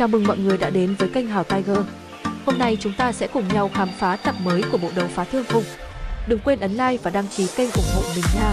Chào mừng mọi người đã đến với kênh Hào Tiger. Hôm nay chúng ta sẽ cùng nhau khám phá tập mới của bộ đấu phá thương khung. Đừng quên ấn like và đăng ký kênh ủng hộ mình nha.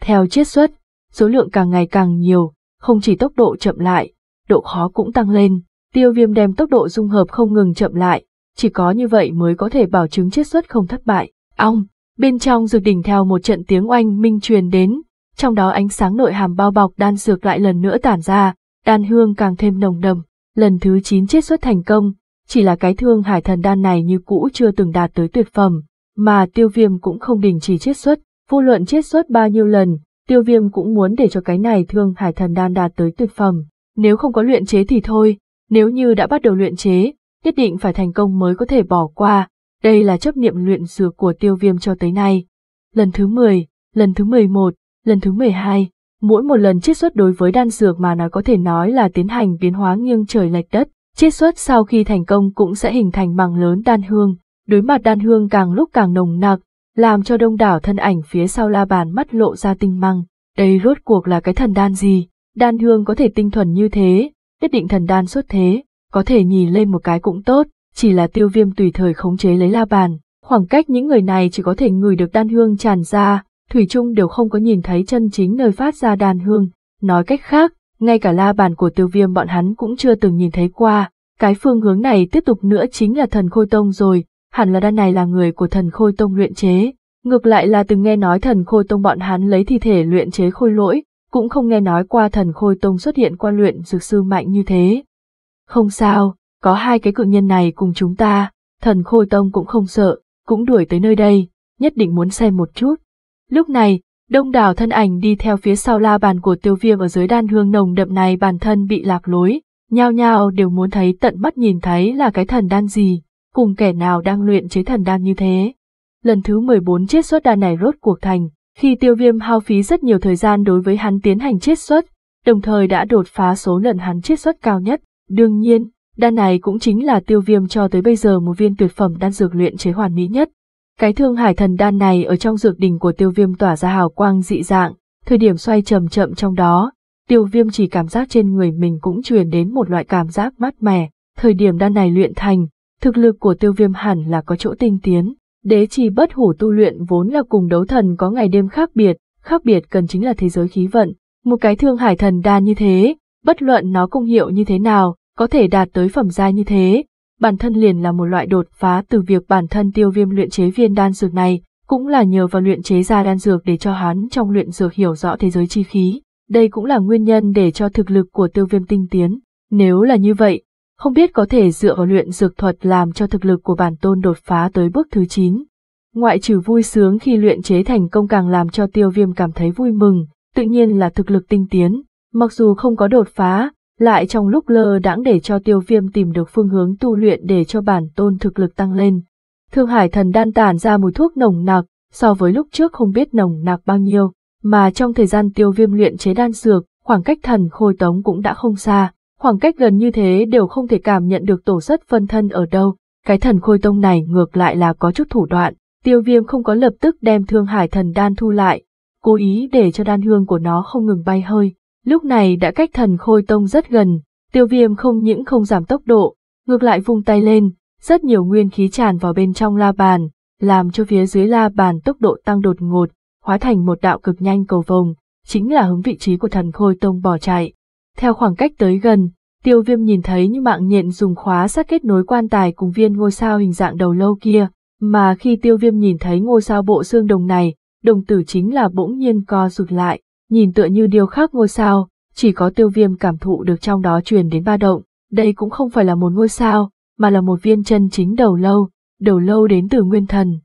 Theo chiết xuất, số lượng càng ngày càng nhiều, không chỉ tốc độ chậm lại, độ khó cũng tăng lên. Tiêu viêm đem tốc độ dung hợp không ngừng chậm lại, chỉ có như vậy mới có thể bảo chứng chiết xuất không thất bại. Ong, Bên trong dược đỉnh theo một trận tiếng oanh minh truyền đến, trong đó ánh sáng nội hàm bao bọc đan dược lại lần nữa tản ra, đan hương càng thêm nồng đầm, lần thứ 9 chiết xuất thành công, chỉ là cái thương hải thần đan này như cũ chưa từng đạt tới tuyệt phẩm, mà tiêu viêm cũng không đình chỉ chiết xuất, vô luận chiết xuất bao nhiêu lần, tiêu viêm cũng muốn để cho cái này thương hải thần đan đạt tới tuyệt phẩm, nếu không có luyện chế thì thôi, nếu như đã bắt đầu luyện chế, nhất định phải thành công mới có thể bỏ qua, đây là chấp niệm luyện dược của tiêu viêm cho tới nay. Lần thứ 10, lần thứ 11, lần thứ 12, mỗi một lần chiết xuất đối với đan dược mà nó có thể nói là tiến hành biến hóa nghiêng trời lệch đất. Chiết xuất sau khi thành công cũng sẽ hình thành mảng lớn đan hương, đối mặt đan hương càng lúc càng nồng nặc, làm cho đông đảo thân ảnh phía sau la bàn mắt lộ ra tinh măng. Đây rốt cuộc là cái thần đan gì? Đan hương có thể tinh thuần như thế, nhất định thần đan xuất thế, có thể nhìn lên một cái cũng tốt, chỉ là tiêu viêm tùy thời khống chế lấy la bàn, khoảng cách những người này chỉ có thể ngửi được đan hương tràn ra, Thủy Trung đều không có nhìn thấy chân chính nơi phát ra đan hương, nói cách khác, ngay cả la bàn của tiêu viêm bọn hắn cũng chưa từng nhìn thấy qua, cái phương hướng này tiếp tục nữa chính là thần khôi tông rồi, hẳn là đan này là người của thần khôi tông luyện chế, ngược lại là từng nghe nói thần khôi tông bọn hắn lấy thi thể luyện chế khôi lỗi, cũng không nghe nói qua thần khôi tông xuất hiện qua luyện dược sư mạnh như thế. Không sao, có hai cái cự nhân này cùng chúng ta, thần khôi tông cũng không sợ, cũng đuổi tới nơi đây, nhất định muốn xem một chút. Lúc này, đông đảo thân ảnh đi theo phía sau la bàn của tiêu viêm ở dưới đan hương nồng đậm này bản thân bị lạc lối, nhao nhao đều muốn thấy tận mắt nhìn thấy là cái thần đan gì, cùng kẻ nào đang luyện chế thần đan như thế. Lần thứ 14 chiết xuất đan này rốt cuộc thành, khi tiêu viêm hao phí rất nhiều thời gian đối với hắn tiến hành chiết xuất, đồng thời đã đột phá số lần hắn chiết xuất cao nhất, đương nhiên, Đan này cũng chính là tiêu viêm cho tới bây giờ một viên tuyệt phẩm đan dược luyện chế hoàn mỹ nhất. Cái thương hải thần đan này ở trong dược đỉnh của tiêu viêm tỏa ra hào quang dị dạng, thời điểm xoay chậm chậm trong đó, tiêu viêm chỉ cảm giác trên người mình cũng truyền đến một loại cảm giác mát mẻ, thời điểm đan này luyện thành, thực lực của tiêu viêm hẳn là có chỗ tinh tiến. Đế trì bất hủ tu luyện vốn là cùng đấu thần có ngày đêm khác biệt, khác biệt cần chính là thế giới khí vận. Một cái thương hải thần đan như thế, bất luận nó công hiệu như thế nào, có thể đạt tới phẩm giai như thế, bản thân liền là một loại đột phá từ việc bản thân tiêu viêm luyện chế viên đan dược này, cũng là nhờ vào luyện chế ra đan dược để cho hắn trong luyện dược hiểu rõ thế giới chi khí. Đây cũng là nguyên nhân để cho thực lực của tiêu viêm tinh tiến. Nếu là như vậy, không biết có thể dựa vào luyện dược thuật làm cho thực lực của bản tôn đột phá tới bước thứ 9. Ngoại trừ vui sướng khi luyện chế thành công càng làm cho tiêu viêm cảm thấy vui mừng, tự nhiên là thực lực tinh tiến. Mặc dù không có đột phá, lại trong lúc lơ đãng để cho tiêu viêm tìm được phương hướng tu luyện để cho bản tôn thực lực tăng lên. Thương hải thần đan tản ra mùi thuốc nồng nặc, so với lúc trước không biết nồng nặc bao nhiêu, mà trong thời gian tiêu viêm luyện chế đan dược, khoảng cách thần khôi tống cũng đã không xa, khoảng cách gần như thế đều không thể cảm nhận được tổ sất phân thân ở đâu, cái thần khôi tông này ngược lại là có chút thủ đoạn, tiêu viêm không có lập tức đem thương hải thần đan thu lại, cố ý để cho đan hương của nó không ngừng bay hơi, Lúc này đã cách thần khôi tông rất gần, tiêu viêm không những không giảm tốc độ, ngược lại vung tay lên, rất nhiều nguyên khí tràn vào bên trong la bàn, làm cho phía dưới la bàn tốc độ tăng đột ngột, hóa thành một đạo cực nhanh cầu vồng, chính là hướng vị trí của thần khôi tông bỏ chạy. Theo khoảng cách tới gần, tiêu viêm nhìn thấy như mạng nhện dùng khóa sát kết nối quan tài cùng viên ngôi sao hình dạng đầu lâu kia, mà khi tiêu viêm nhìn thấy ngôi sao bộ xương đồng này, đồng tử chính là bỗng nhiên co rụt lại, nhìn tựa như điều khắc ngôi sao, chỉ có tiêu viêm cảm thụ được trong đó truyền đến ba động, đây cũng không phải là một ngôi sao, mà là một viên chân chính đầu lâu, đầu lâu đến từ nguyên thần.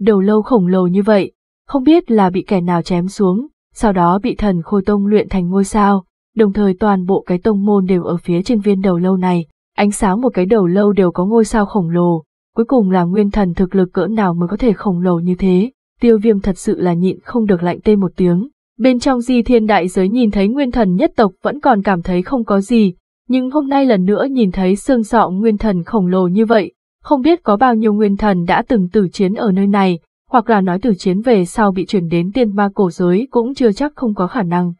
Đầu lâu khổng lồ như vậy, không biết là bị kẻ nào chém xuống, sau đó bị thần khôi tông luyện thành ngôi sao, đồng thời toàn bộ cái tông môn đều ở phía trên viên đầu lâu này, ánh sáng một cái đầu lâu đều có ngôi sao khổng lồ, cuối cùng là nguyên thần thực lực cỡ nào mới có thể khổng lồ như thế, tiêu viêm thật sự là nhịn không được lạnh tê một tiếng, Bên trong di thiên đại giới nhìn thấy nguyên thần nhất tộc vẫn còn cảm thấy không có gì, nhưng hôm nay lần nữa nhìn thấy xương sọ nguyên thần khổng lồ như vậy, không biết có bao nhiêu nguyên thần đã từng tử chiến ở nơi này, hoặc là nói tử chiến về sau bị chuyển đến tiên ma cổ giới cũng chưa chắc không có khả năng.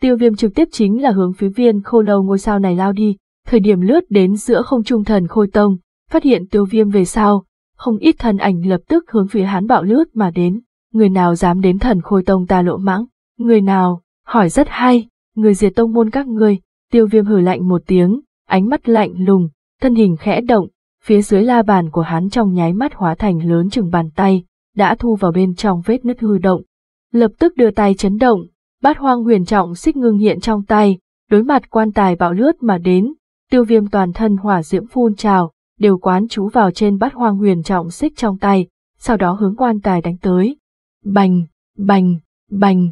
Tiêu viêm trực tiếp chính là hướng phía viên khô lâu ngôi sao này lao đi, thời điểm lướt đến giữa không trung thần khôi tông, phát hiện tiêu viêm về sau, không ít thần ảnh lập tức hướng phía hán bạo lướt mà đến, người nào dám đến thần khôi tông ta lộ mãng. Người nào, hỏi rất hay, người diệt tông môn các ngươi, tiêu viêm hử lạnh một tiếng, ánh mắt lạnh lùng, thân hình khẽ động, phía dưới la bàn của hắn trong nháy mắt hóa thành lớn chừng bàn tay, đã thu vào bên trong vết nứt hư động. Lập tức đưa tay chấn động, bát hoang huyền trọng xích ngưng hiện trong tay, đối mặt quan tài bạo lướt mà đến, tiêu viêm toàn thân hỏa diễm phun trào, đều quán chú vào trên bát hoang huyền trọng xích trong tay, sau đó hướng quan tài đánh tới. Bành, bành, bành,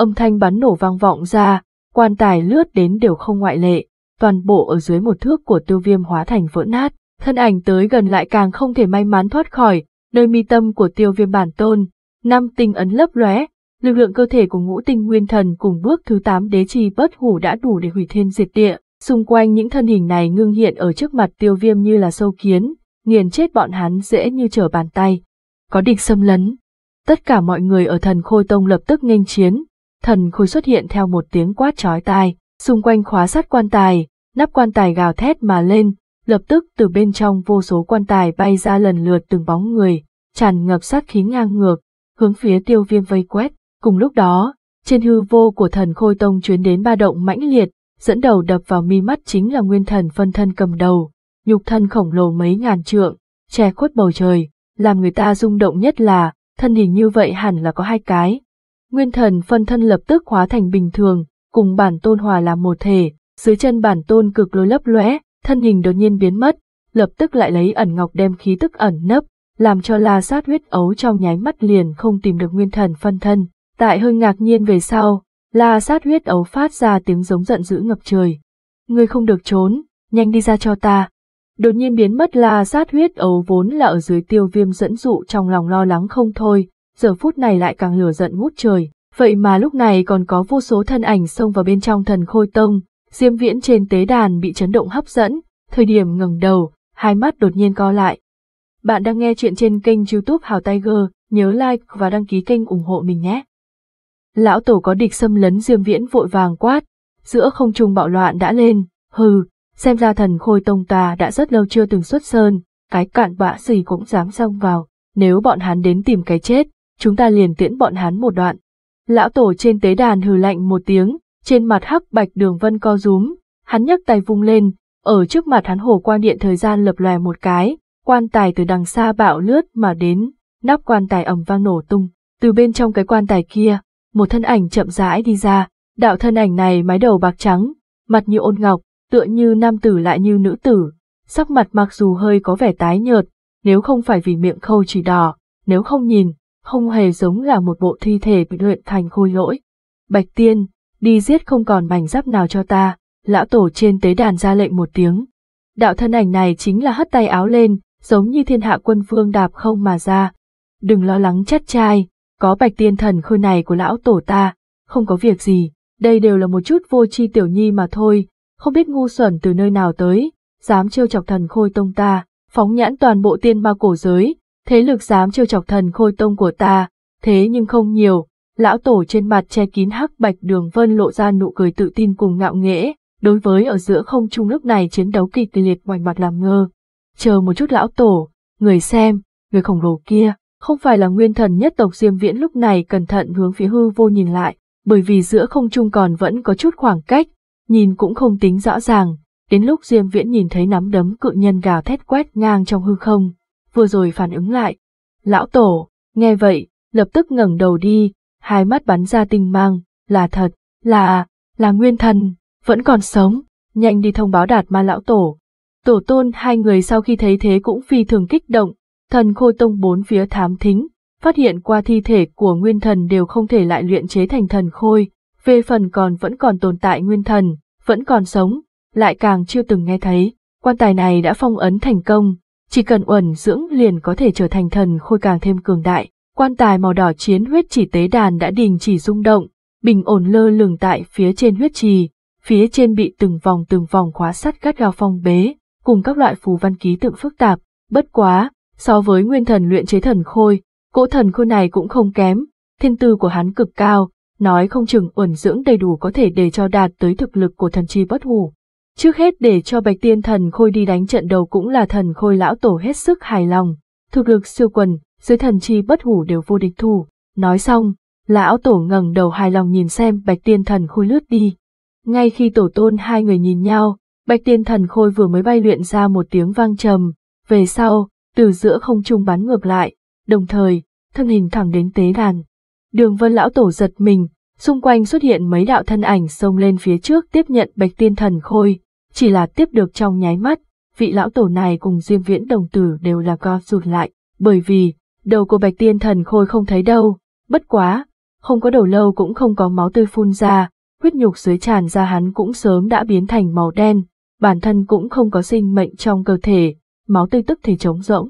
âm thanh bắn nổ vang vọng ra, quan tài lướt đến đều không ngoại lệ, toàn bộ ở dưới một thước của tiêu viêm hóa thành vỡ nát, thân ảnh tới gần lại càng không thể may mắn thoát khỏi, nơi mi tâm của tiêu viêm bản tôn, năm tinh ấn lấp lóe, lực lượng cơ thể của ngũ tinh nguyên thần cùng bước thứ 8 đế trì bất hủ đã đủ để hủy thiên diệt địa, xung quanh những thân hình này ngưng hiện ở trước mặt tiêu viêm như là sâu kiến, nghiền chết bọn hắn dễ như trở bàn tay. Có địch xâm lấn, tất cả mọi người ở thần khôi tông lập tức nghênh chiến, thần khôi xuất hiện theo một tiếng quát chói tai, xung quanh khóa sắt quan tài, nắp quan tài gào thét mà lên, lập tức từ bên trong vô số quan tài bay ra lần lượt từng bóng người, tràn ngập sát khí ngang ngược, hướng phía tiêu viêm vây quét. Cùng lúc đó, trên hư vô của thần khôi tông chuyến đến ba động mãnh liệt, dẫn đầu đập vào mi mắt chính là nguyên thần phân thân cầm đầu, nhục thân khổng lồ mấy ngàn trượng, che khuất bầu trời, làm người ta rung động nhất là, thân hình như vậy hẳn là có hai cái, Nguyên thần phân thân lập tức hóa thành bình thường, cùng bản tôn hòa làm một thể, dưới chân bản tôn cực lôi lấp lóe, thân hình đột nhiên biến mất, lập tức lại lấy ẩn ngọc đem khí tức ẩn nấp, làm cho la sát huyết ấu trong nháy mắt liền không tìm được nguyên thần phân thân. Tại hơi ngạc nhiên về sau, la sát huyết ấu phát ra tiếng giống giận dữ ngập trời. Ngươi không được trốn, nhanh đi ra cho ta. Đột nhiên biến mất la sát huyết ấu vốn là ở dưới tiêu viêm dẫn dụ trong lòng lo lắng không thôi, giờ phút này lại càng lửa giận ngút trời. Vậy mà lúc này còn có vô số thân ảnh xông vào bên trong thần khôi tông, Diêm Viễn trên tế đàn bị chấn động hấp dẫn, thời điểm ngẩng đầu, hai mắt đột nhiên co lại. Bạn đang nghe chuyện trên kênh youtube Hào Tiger, nhớ like và đăng ký kênh ủng hộ mình nhé. Lão tổ có địch xâm lấn Diêm Viễn vội vàng quát, giữa không trung bạo loạn đã lên, hừ, xem ra thần khôi tông ta đã rất lâu chưa từng xuất sơn, cái cạn bã gì cũng dám xông vào, nếu bọn hắn đến tìm cái chết, chúng ta liền tiễn bọn hắn một đoạn. Lão tổ trên tế đàn hừ lạnh một tiếng, trên mặt hắc bạch đường vân co rúm, hắn nhấc tay vung lên, ở trước mặt hắn hồ quan điện thời gian lập lòe một cái, quan tài từ đằng xa bạo lướt mà đến, nắp quan tài ầm vang nổ tung, từ bên trong cái quan tài kia, một thân ảnh chậm rãi đi ra, đạo thân ảnh này mái đầu bạc trắng, mặt như ôn ngọc, tựa như nam tử lại như nữ tử, sắc mặt mặc dù hơi có vẻ tái nhợt, nếu không phải vì miệng khâu chỉ đỏ, nếu không nhìn, không hề giống là một bộ thi thể bị luyện thành khôi lỗi. Bạch Tiên, đi giết không còn mảnh giáp nào cho ta, lão tổ trên tế đàn ra lệnh một tiếng. Đạo thân ảnh này chính là hất tay áo lên, giống như thiên hạ quân vương đạp không mà ra. Đừng lo lắng chắt trai, có bạch tiên thần khôi này của lão tổ ta, không có việc gì, đây đều là một chút vô tri tiểu nhi mà thôi, không biết ngu xuẩn từ nơi nào tới, dám trêu chọc thần khôi tông ta, phóng nhãn toàn bộ tiên ma cổ giới, thế lực dám trêu chọc thần khôi tông của ta, thế nhưng không nhiều, lão tổ trên mặt che kín hắc bạch đường vân lộ ra nụ cười tự tin cùng ngạo nghễ, đối với ở giữa không trung lúc này chiến đấu kịch liệt ngoài mặt làm ngơ. Chờ một chút lão tổ, người xem, người khổng lồ kia, không phải là nguyên thần nhất tộc Diêm Viễn lúc này cẩn thận hướng phía hư vô nhìn lại, bởi vì giữa không trung còn vẫn có chút khoảng cách, nhìn cũng không tính rõ ràng, đến lúc Diêm Viễn nhìn thấy nắm đấm cự nhân gào thét quét ngang trong hư không, vừa rồi phản ứng lại. Lão tổ, nghe vậy, lập tức ngẩng đầu đi, hai mắt bắn ra tinh mang, là thật, là, là nguyên thần, vẫn còn sống, nhanh đi thông báo đạt ma lão tổ. Tổ tôn hai người sau khi thấy thế cũng phi thường kích động, thần khôi tông bốn phía thám thính, phát hiện qua thi thể của nguyên thần đều không thể lại luyện chế thành thần khôi, về phần còn vẫn còn tồn tại nguyên thần, vẫn còn sống, lại càng chưa từng nghe thấy, quan tài này đã phong ấn thành công, chỉ cần uẩn dưỡng liền có thể trở thành thần khôi càng thêm cường đại. Quan tài màu đỏ chiến huyết chỉ tế đàn đã đình chỉ rung động, bình ổn lơ lửng tại phía trên huyết trì, phía trên bị từng vòng từng vòng khóa sắt gắt gao phong bế, cùng các loại phù văn ký tượng phức tạp, bất quá, so với nguyên thần luyện chế thần khôi, cỗ thần khôi này cũng không kém, thiên tư của hắn cực cao, nói không chừng uẩn dưỡng đầy đủ có thể để cho đạt tới thực lực của thần chi bất hủ. Trước hết để cho Bạch Tiên Thần Khôi đi đánh trận đầu cũng là thần Khôi lão tổ hết sức hài lòng, thực lực siêu quần, dưới thần chi bất hủ đều vô địch thủ. Nói xong, lão tổ ngẩng đầu hài lòng nhìn xem Bạch Tiên Thần Khôi lướt đi. Ngay khi tổ tôn hai người nhìn nhau, Bạch Tiên Thần Khôi vừa mới bay luyện ra một tiếng vang trầm, về sau, từ giữa không trung bắn ngược lại, đồng thời, thân hình thẳng đến tế đàn. Đường Vân lão tổ giật mình, xung quanh xuất hiện mấy đạo thân ảnh xông lên phía trước tiếp nhận bạch tiên thần khôi, chỉ là tiếp được trong nháy mắt, vị lão tổ này cùng Diêm Viễn đồng tử đều là co rụt lại, bởi vì, đầu của bạch tiên thần khôi không thấy đâu, bất quá, không có đầu lâu cũng không có máu tươi phun ra, huyết nhục dưới tràn ra hắn cũng sớm đã biến thành màu đen, bản thân cũng không có sinh mệnh trong cơ thể, máu tươi tức thì trống rỗng.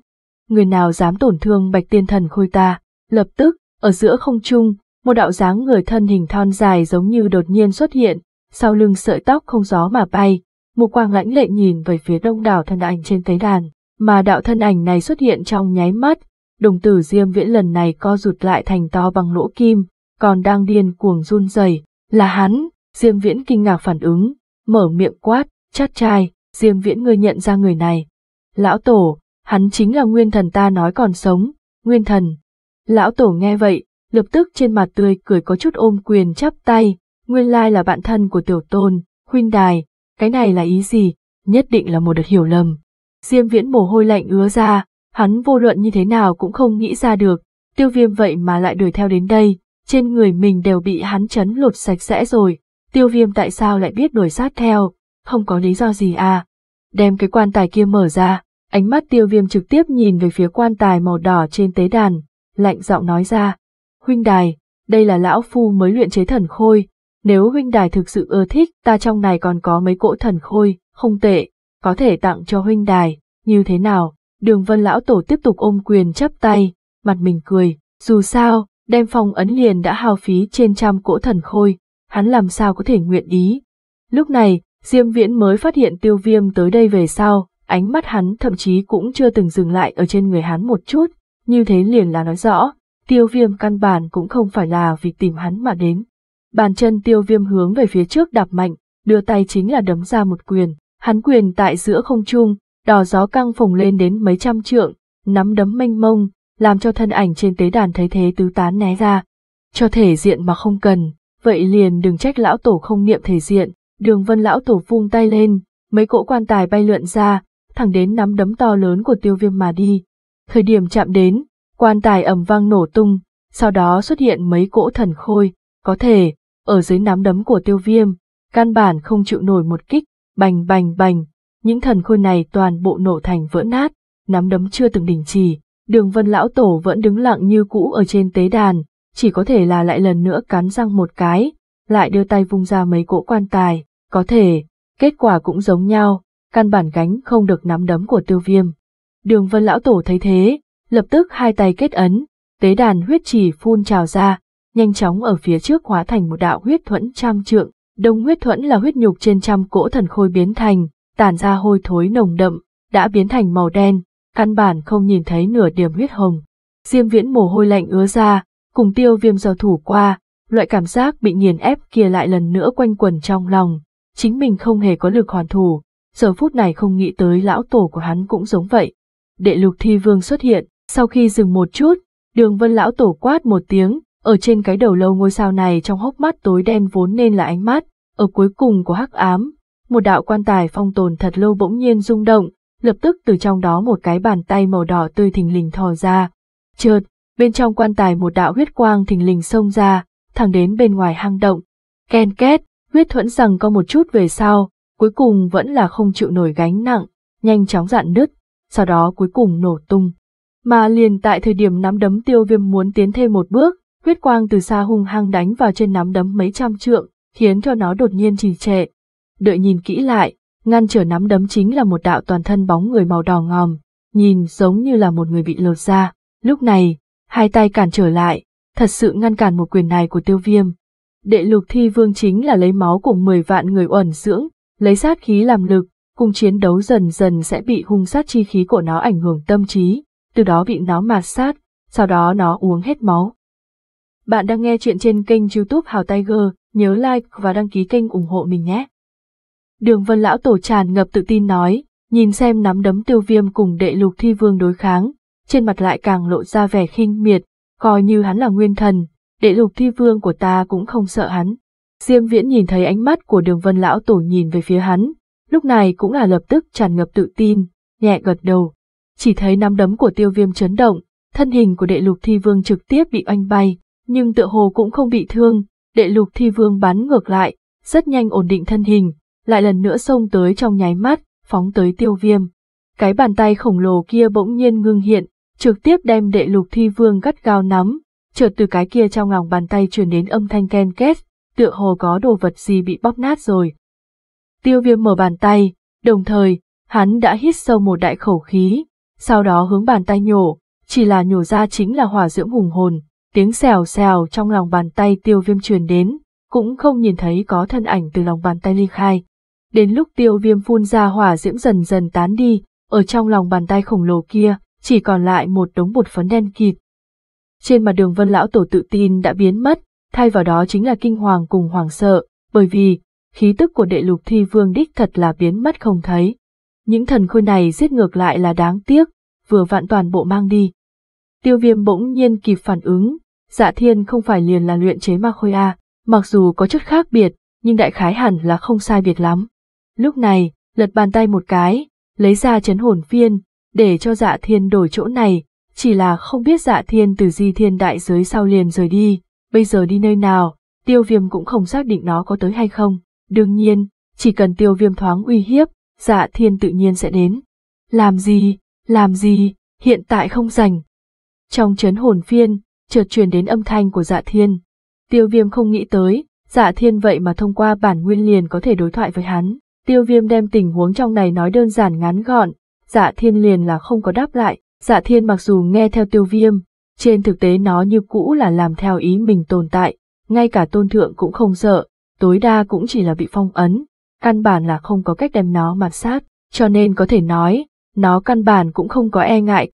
Người nào dám tổn thương bạch tiên thần khôi ta, lập tức, ở giữa không trung, một đạo dáng người thân hình thon dài giống như đột nhiên xuất hiện, sau lưng sợi tóc không gió mà bay, một quang lãnh lệ nhìn về phía đông đảo thân ảnh trên tế đàn, mà đạo thân ảnh này xuất hiện trong nháy mắt, đồng tử diêm viễn lần này co rụt lại thành to bằng lỗ kim, còn đang điên cuồng run rẩy là hắn, diêm viễn kinh ngạc phản ứng, mở miệng quát, chát trai, diêm viễn ngươi nhận ra người này. Lão tổ, hắn chính là nguyên thần ta nói còn sống, nguyên thần. Lão tổ nghe vậy, lập tức trên mặt tươi cười có chút ôm quyền chắp tay, nguyên lai là bạn thân của tiểu tôn, huynh đài, cái này là ý gì, nhất định là một đợt hiểu lầm. Diêm viễn mồ hôi lạnh ứa ra, hắn vô luận như thế nào cũng không nghĩ ra được, tiêu viêm vậy mà lại đuổi theo đến đây, trên người mình đều bị hắn chấn lột sạch sẽ rồi, tiêu viêm tại sao lại biết đuổi sát theo, không có lý do gì à. Đem cái quan tài kia mở ra, ánh mắt tiêu viêm trực tiếp nhìn về phía quan tài màu đỏ trên tế đàn, lạnh giọng nói ra, huynh đài, đây là lão phu mới luyện chế thần khôi, nếu huynh đài thực sự ưa thích, ta trong này còn có mấy cỗ thần khôi, không tệ, có thể tặng cho huynh đài, như thế nào? Đường vân lão tổ tiếp tục ôm quyền chắp tay, mặt mình cười, dù sao, đem phong ấn liền đã hao phí trên trăm cỗ thần khôi, hắn làm sao có thể nguyện ý. Lúc này, Diêm Viễn mới phát hiện tiêu viêm tới đây về sau, ánh mắt hắn thậm chí cũng chưa từng dừng lại ở trên người hắn một chút, như thế liền là nói rõ, tiêu viêm căn bản cũng không phải là vì tìm hắn mà đến. Bàn chân tiêu viêm hướng về phía trước đạp mạnh, đưa tay chính là đấm ra một quyền, hắn quyền tại giữa không trung, đò gió căng phồng lên đến mấy trăm trượng, nắm đấm mênh mông, làm cho thân ảnh trên tế đàn thấy thế tứ tán né ra. Cho thể diện mà không cần, vậy liền đừng trách lão tổ không niệm thể diện, đường vân lão tổ vung tay lên, mấy cỗ quan tài bay lượn ra, thẳng đến nắm đấm to lớn của tiêu viêm mà đi. Thời điểm chạm đến, quan tài ầm vang nổ tung, sau đó xuất hiện mấy cỗ thần khôi, có thể, ở dưới nắm đấm của tiêu viêm, căn bản không chịu nổi một kích, bành bành bành, những thần khôi này toàn bộ nổ thành vỡ nát, nắm đấm chưa từng đình chỉ, đường vân lão tổ vẫn đứng lặng như cũ ở trên tế đàn, chỉ có thể là lại lần nữa cắn răng một cái, lại đưa tay vung ra mấy cỗ quan tài, có thể, kết quả cũng giống nhau, căn bản gánh không được nắm đấm của tiêu viêm. Đường vân lão tổ thấy thế, lập tức hai tay kết ấn, tế đàn huyết trì phun trào ra, nhanh chóng ở phía trước hóa thành một đạo huyết thuẫn trăm trượng, đông huyết thuẫn là huyết nhục trên trăm cỗ thần khôi biến thành, tản ra hôi thối nồng đậm, đã biến thành màu đen, căn bản không nhìn thấy nửa điểm huyết hồng. Diêm viễn mồ hôi lạnh ứa ra, cùng tiêu viêm giao thủ qua, loại cảm giác bị nghiền ép kia lại lần nữa quanh quần trong lòng, chính mình không hề có lực hoàn thủ, giờ phút này không nghĩ tới lão tổ của hắn cũng giống vậy. Đệ lục thi vương xuất hiện, sau khi dừng một chút, đường vân lão tổ quát một tiếng, ở trên cái đầu lâu ngôi sao này trong hốc mắt tối đen vốn nên là ánh mắt, ở cuối cùng của hắc ám, một đạo quan tài phong tồn thật lâu bỗng nhiên rung động, lập tức từ trong đó một cái bàn tay màu đỏ tươi thình lình thò ra. Chợt, bên trong quan tài một đạo huyết quang thình lình xông ra, thẳng đến bên ngoài hang động. Ken két, huyết thuẫn rằng có một chút về sau, cuối cùng vẫn là không chịu nổi gánh nặng, nhanh chóng dạn nứt, sau đó cuối cùng nổ tung. Mà liền tại thời điểm nắm đấm tiêu viêm muốn tiến thêm một bước, huyết quang từ xa hung hăng đánh vào trên nắm đấm mấy trăm trượng, khiến cho nó đột nhiên trì trệ. Đợi nhìn kỹ lại, ngăn trở nắm đấm chính là một đạo toàn thân bóng người màu đỏ ngòm, nhìn giống như là một người bị lột ra. Lúc này, hai tay cản trở lại, thật sự ngăn cản một quyền này của tiêu viêm. Đệ lục thi vương chính là lấy máu của mười vạn người uẩn dưỡng, lấy sát khí làm lực, cùng chiến đấu dần dần sẽ bị hung sát chi khí của nó ảnh hưởng tâm trí, từ đó bị nó mạt sát, sau đó nó uống hết máu. Bạn đang nghe chuyện trên kênh youtube Hào Tiger, nhớ like và đăng ký kênh ủng hộ mình nhé. Đường vân lão tổ tràn ngập tự tin nói, nhìn xem nắm đấm tiêu viêm cùng đệ lục thi vương đối kháng, trên mặt lại càng lộ ra vẻ khinh miệt, coi như hắn là nguyên thần, đệ lục thi vương của ta cũng không sợ hắn. Diêm viễn nhìn thấy ánh mắt của đường vân lão tổ nhìn về phía hắn, lúc này cũng là lập tức tràn ngập tự tin, nhẹ gật đầu. Chỉ thấy nắm đấm của tiêu viêm chấn động, thân hình của đệ lục thi vương trực tiếp bị oanh bay, nhưng tựa hồ cũng không bị thương, đệ lục thi vương bắn ngược lại, rất nhanh ổn định thân hình, lại lần nữa xông tới trong nháy mắt, phóng tới tiêu viêm. Cái bàn tay khổng lồ kia bỗng nhiên ngưng hiện, trực tiếp đem đệ lục thi vương gắt gao nắm, chợt từ cái kia trong lòng bàn tay truyền đến âm thanh ken két, tựa hồ có đồ vật gì bị bóp nát rồi. Tiêu viêm mở bàn tay, đồng thời, hắn đã hít sâu một đại khẩu khí, sau đó hướng bàn tay nhổ, chỉ là nhổ ra chính là hỏa dưỡng hùng hồn, tiếng xèo xèo trong lòng bàn tay tiêu viêm truyền đến, cũng không nhìn thấy có thân ảnh từ lòng bàn tay ly khai. Đến lúc tiêu viêm phun ra hỏa diễm dần dần tán đi, ở trong lòng bàn tay khổng lồ kia, chỉ còn lại một đống bột phấn đen kịt. Trên mặt đường vân lão tổ tự tin đã biến mất, thay vào đó chính là kinh hoàng cùng hoàng sợ, bởi vì, khí tức của đệ lục thi vương đích thật là biến mất không thấy. Những thần khôi này giết ngược lại là đáng tiếc, vừa vạn toàn bộ mang đi. Tiêu viêm bỗng nhiên kịp phản ứng, dạ thiên không phải liền là luyện chế ma khôi A, mặc dù có chất khác biệt, nhưng đại khái hẳn là không sai biệt lắm. Lúc này, lật bàn tay một cái, lấy ra chấn hồn phiên, để cho dạ thiên đổi chỗ này, chỉ là không biết dạ thiên từ di thiên đại giới sau liền rời đi, bây giờ đi nơi nào, tiêu viêm cũng không xác định nó có tới hay không. Đương nhiên, chỉ cần tiêu viêm thoáng uy hiếp, dạ thiên tự nhiên sẽ đến. Làm gì, làm gì, hiện tại không rảnh. Trong chấn hồn phiên, chợt truyền đến âm thanh của dạ thiên. Tiêu viêm không nghĩ tới, dạ thiên vậy mà thông qua bản nguyên liền có thể đối thoại với hắn. Tiêu viêm đem tình huống trong này nói đơn giản ngắn gọn, dạ thiên liền là không có đáp lại. Dạ thiên mặc dù nghe theo tiêu viêm, trên thực tế nó như cũ là làm theo ý mình tồn tại, ngay cả tôn thượng cũng không sợ, tối đa cũng chỉ là bị phong ấn, căn bản là không có cách đem nó mặt sát, cho nên có thể nói, nó căn bản cũng không có e ngại.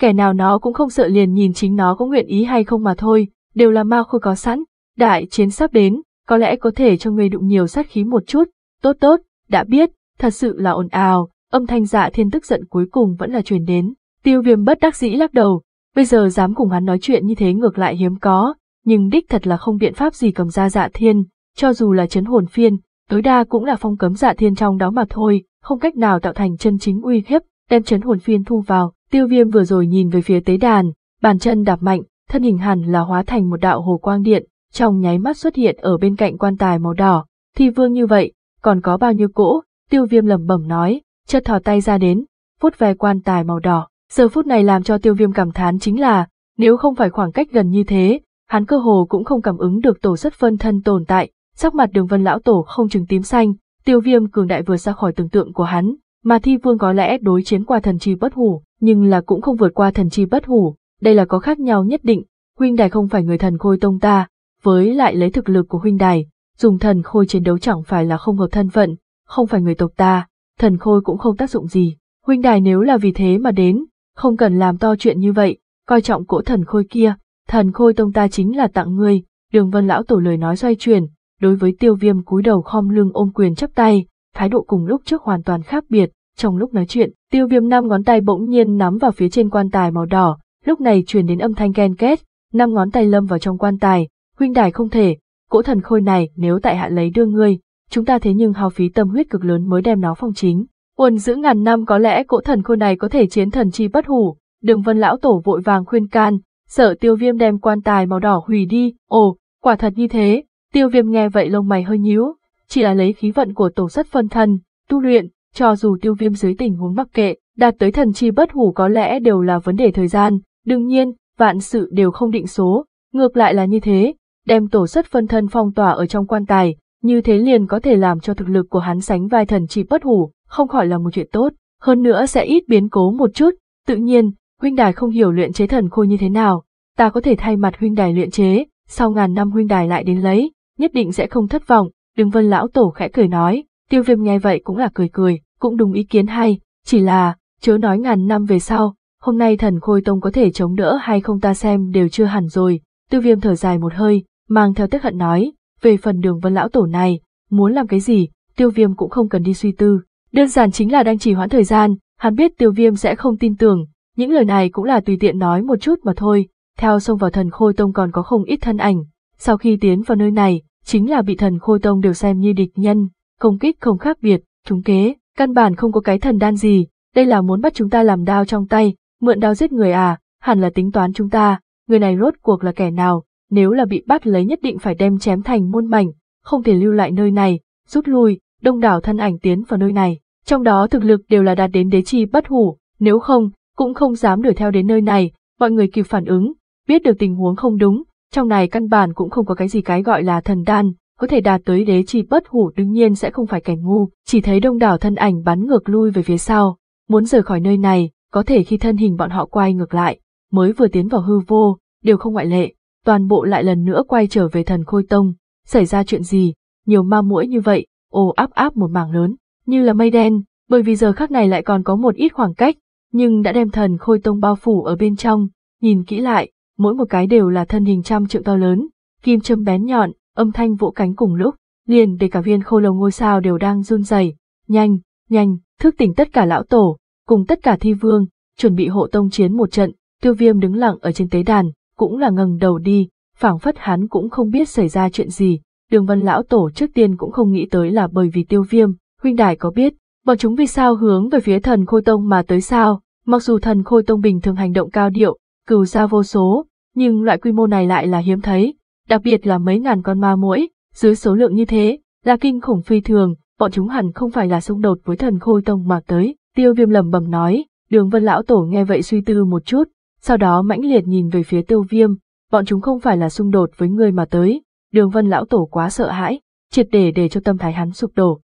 Kẻ nào nó cũng không sợ liền nhìn chính nó có nguyện ý hay không mà thôi, đều là ma khôi có sẵn, đại chiến sắp đến, có lẽ có thể cho người đụng nhiều sát khí một chút, tốt tốt, đã biết, thật sự là ồn ào, âm thanh dạ thiên tức giận cuối cùng vẫn là truyền đến, tiêu viêm bất đắc dĩ lắc đầu, bây giờ dám cùng hắn nói chuyện như thế ngược lại hiếm có, nhưng đích thật là không biện pháp gì cầm ra dạ thiên, cho dù là chấn hồn phiên, tối đa cũng là phong cấm dạ thiên trong đó mà thôi, không cách nào tạo thành chân chính uy hiếp, đem chấn hồn phiên thu vào, tiêu viêm vừa rồi nhìn về phía tế đàn, bàn chân đạp mạnh, thân hình hẳn là hóa thành một đạo hồ quang điện, trong nháy mắt xuất hiện ở bên cạnh quan tài màu đỏ, thi vương như vậy, còn có bao nhiêu cỗ, tiêu viêm lẩm bẩm nói, chợt thò tay ra đến, vuốt ve quan tài màu đỏ, giờ phút này làm cho tiêu viêm cảm thán chính là, nếu không phải khoảng cách gần như thế, hắn cơ hồ cũng không cảm ứng được tổ rất phân thân tồn tại, sắc mặt đường vân lão tổ không chừng tím xanh, tiêu viêm cường đại vừa ra khỏi tưởng tượng của hắn, mà thi vương có lẽ đối chiến qua thần chi bất hủ, nhưng là cũng không vượt qua thần chi bất hủ, đây là có khác nhau nhất định, huynh đài không phải người thần khôi tông ta, với lại lấy thực lực của huynh đài, dùng thần khôi chiến đấu chẳng phải là không hợp thân phận, không phải người tộc ta, thần khôi cũng không tác dụng gì, huynh đài nếu là vì thế mà đến, không cần làm to chuyện như vậy, coi trọng cỗ thần khôi kia, thần khôi tông ta chính là tặng ngươi, đường vân lão tổ lời nói xoay chuyển, đối với tiêu viêm cúi đầu khom lưng ôm quyền chắp tay, thái độ cùng lúc trước hoàn toàn khác biệt. Trong lúc nói chuyện, tiêu viêm năm ngón tay bỗng nhiên nắm vào phía trên quan tài màu đỏ, lúc này truyền đến âm thanh ken két, năm ngón tay lâm vào trong quan tài, huynh đài không thể, cỗ thần khôi này nếu tại hạ lấy đưa ngươi, chúng ta thế nhưng hao phí tâm huyết cực lớn mới đem nó phong chính. Uồn giữ ngàn năm có lẽ cỗ thần khôi này có thể chiến thần chi bất hủ, đường vân lão tổ vội vàng khuyên can, sợ tiêu viêm đem quan tài màu đỏ hủy đi, ồ, quả thật như thế, Tiêu viêm nghe vậy lông mày hơi nhíu, chỉ là lấy khí vận của tổ sắt phân thân, tu luyện, cho dù tiêu viêm dưới tình huống mắc kệ, đạt tới thần chi bất hủ có lẽ đều là vấn đề thời gian, đương nhiên, vạn sự đều không định số, ngược lại là như thế, đem tổ sắt phân thân phong tỏa ở trong quan tài, như thế liền có thể làm cho thực lực của hắn sánh vai thần chi bất hủ, không khỏi là một chuyện tốt, hơn nữa sẽ ít biến cố một chút, tự nhiên, huynh đài không hiểu luyện chế thần khôi như thế nào, ta có thể thay mặt huynh đài luyện chế, sau ngàn năm huynh đài lại đến lấy, nhất định sẽ không thất vọng, đừng vân lão tổ khẽ cười nói, tiêu viêm nghe vậy cũng là cười cười, cũng đúng ý kiến hay, chỉ là, chớ nói ngàn năm về sau, hôm nay thần khôi tông có thể chống đỡ hay không ta xem đều chưa hẳn rồi, tiêu viêm thở dài một hơi, mang theo tức hận nói, về phần đường vân lão tổ này, muốn làm cái gì, tiêu viêm cũng không cần đi suy tư, đơn giản chính là đang trì hoãn thời gian, hắn biết tiêu viêm sẽ không tin tưởng, những lời này cũng là tùy tiện nói một chút mà thôi, theo xông vào thần khôi tông còn có không ít thân ảnh, sau khi tiến vào nơi này, chính là bị thần khôi tông đều xem như địch nhân, công kích không khác biệt, chúng kế, căn bản không có cái thần đan gì, đây là muốn bắt chúng ta làm đao trong tay, mượn đao giết người à, hẳn là tính toán chúng ta, người này rốt cuộc là kẻ nào, nếu là bị bắt lấy nhất định phải đem chém thành muôn mảnh, không thể lưu lại nơi này, rút lui, đông đảo thân ảnh tiến vào nơi này, trong đó thực lực đều là đạt đến đế chi bất hủ, nếu không, cũng không dám đuổi theo đến nơi này, mọi người kịp phản ứng, biết được tình huống không đúng, trong này căn bản cũng không có cái gì cái gọi là thần đan, có thể đạt tới đế chi bất hủ đương nhiên sẽ không phải kẻ ngu, chỉ thấy đông đảo thân ảnh bắn ngược lui về phía sau, muốn rời khỏi nơi này, có thể khi thân hình bọn họ quay ngược lại, mới vừa tiến vào hư vô, đều không ngoại lệ, toàn bộ lại lần nữa quay trở về thần khôi tông, xảy ra chuyện gì, nhiều ma mũi như vậy, ồ áp áp một mảng lớn, như là mây đen, bởi vì giờ khắc này lại còn có một ít khoảng cách, nhưng đã đem thần khôi tông bao phủ ở bên trong, nhìn kỹ lại, mỗi một cái đều là thân hình trăm trượng to lớn, kim châm bén nhọn, âm thanh vỗ cánh cùng lúc, liền để cả viên khô lầu ngôi sao đều đang run rẩy. Nhanh, nhanh, thức tỉnh tất cả lão tổ, cùng tất cả thi vương, chuẩn bị hộ tông chiến một trận, tiêu viêm đứng lặng ở trên tế đàn, cũng là ngẩng đầu đi, phảng phất hắn cũng không biết xảy ra chuyện gì, đường vân lão tổ trước tiên cũng không nghĩ tới là bởi vì tiêu viêm, huynh đài có biết, bọn chúng vì sao hướng về phía thần khôi tông mà tới sao, mặc dù thần khôi tông bình thường hành động cao điệu, cừu xa vô số, nhưng loại quy mô này lại là hiếm thấy, đặc biệt là mấy ngàn con ma mỗi, dưới số lượng như thế, là kinh khủng phi thường, bọn chúng hẳn không phải là xung đột với thần khôi tông mà tới, tiêu viêm lầm bầm nói, đường vân lão tổ nghe vậy suy tư một chút, sau đó mãnh liệt nhìn về phía tiêu viêm, bọn chúng không phải là xung đột với người mà tới, đường vân lão tổ quá sợ hãi, triệt để để cho tâm thái hắn sụp đổ.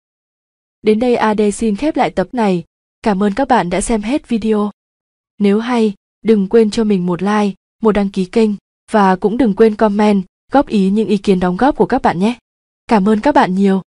Đến đây AD xin khép lại tập này, cảm ơn các bạn đã xem hết video. Nếu hay, Đừng quên cho mình một like, một đăng ký kênh và cũng đừng quên comment, góp ý những ý kiến đóng góp của các bạn nhé. Cảm ơn các bạn nhiều.